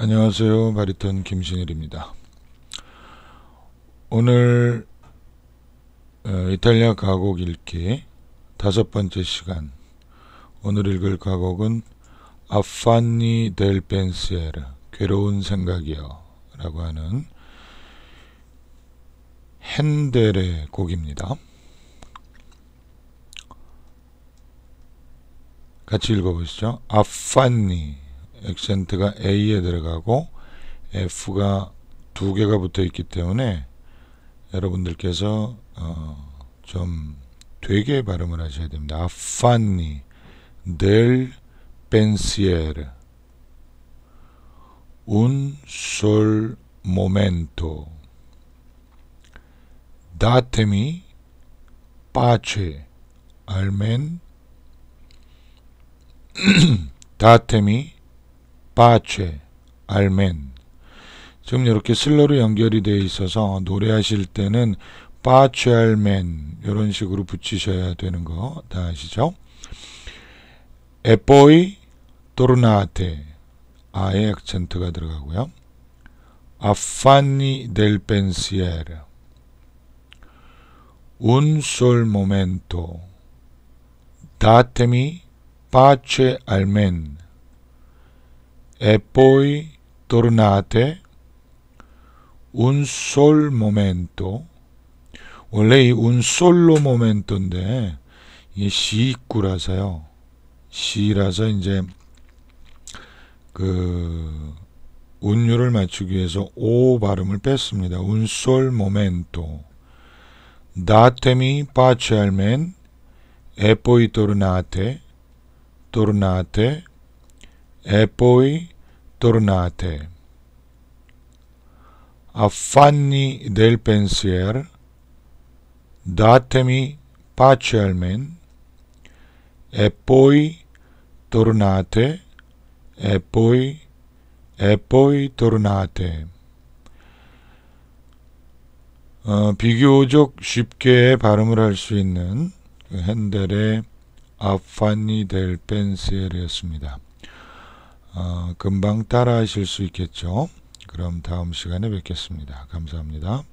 안녕하세요. 바리톤 김신일입니다. 오늘 어, 이탈리아 가곡 읽기 다섯 번째 시간. 오늘 읽을 가곡은 아파니 델 벤시에르 괴로운 생각이요 라고 하는 핸델의 곡입니다. 같이 읽어보시죠. 아파니 액센트가 A에 들어가고 F가 두 개가 붙어 있기 때문에 여러분들께서 어, 좀 되게 발음을 하셔야 됩니다. 아파니 del pensiero un sol momento datemi pace almen datemi 파체, 알멘. 지금 이렇게 슬러로 연결이 되어 있어서 노래하실 때는 파체 알멘 이런 식으로 붙이셔야 되는 거 다 아시죠? 에포이 토르나테 아의 액센트가 들어가고요. 아파니 델 펜시에르 운솔 모멘토 다테미 파체 알멘 e poi tornate un sol momento 원래 이 un solo momento인데 이게 시구라서요 시라서 이제 그 운율을 맞추기 위해서 오 발음을 뺐습니다. un sol momento datemi pace almen e poi tornate tornate e poi tornate. Affanni del pensier, datemi pace almen, e poi tornate, e poi, e poi tornate. 어, 비교적 쉽게 발음을 할 수 있는 헨델의 아파니 델 벤셀이었습니다. 어, 금방 따라 하실 수 있겠죠. 그럼 다음 시간에 뵙겠습니다. 감사합니다.